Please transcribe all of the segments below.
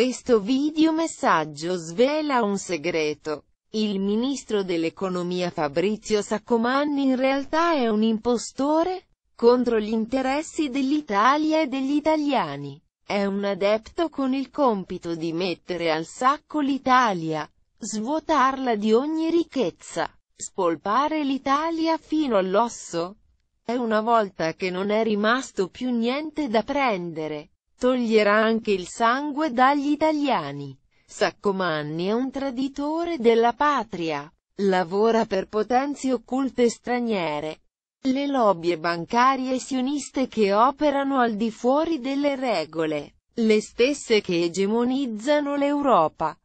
Questo videomessaggio svela un segreto. Il ministro dell'economia Fabrizio Saccomanni in realtà è un impostore? Contro gli interessi dell'Italia e degli italiani. È un adepto con il compito di mettere al sacco l'Italia, svuotarla di ogni ricchezza, spolpare l'Italia fino all'osso. È una volta che non è rimasto più niente da prendere. Toglierà anche il sangue dagli italiani. Saccomanni è un traditore della patria. Lavora per potenze occulte straniere. Le lobby bancarie sioniste che operano al di fuori delle regole. Le stesse che egemonizzano l'Europa.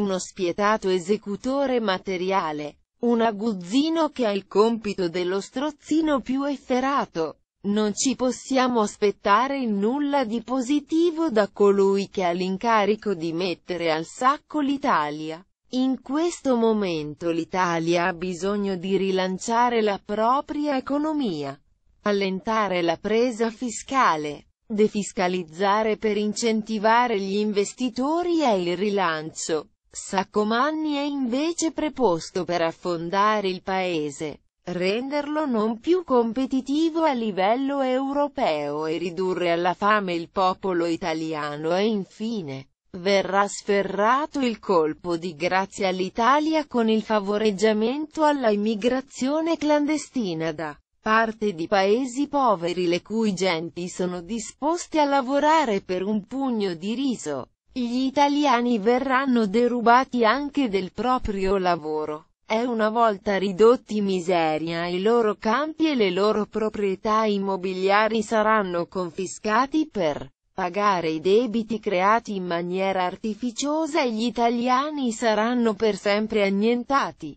Uno spietato esecutore materiale. Un aguzzino che ha il compito dello strozzino più efferato. Non ci possiamo aspettare nulla di positivo da colui che ha l'incarico di mettere al sacco l'Italia. In questo momento l'Italia ha bisogno di rilanciare la propria economia, allentare la presa fiscale, defiscalizzare per incentivare gli investitori e il rilancio. Saccomanni è invece preposto per affondare il paese renderlo non più competitivo a livello europeo e ridurre alla fame il popolo italiano e infine, verrà sferrato il colpo di grazia all'Italia con il favoreggiamento alla immigrazione clandestina da parte di paesi poveri le cui genti sono disposte a lavorare per un pugno di riso. Gli italiani verranno derubati anche del proprio lavoro è una volta ridotti in miseria i loro campi e le loro proprietà immobiliari saranno confiscati per pagare i debiti creati in maniera artificiosa e gli italiani saranno per sempre annientati.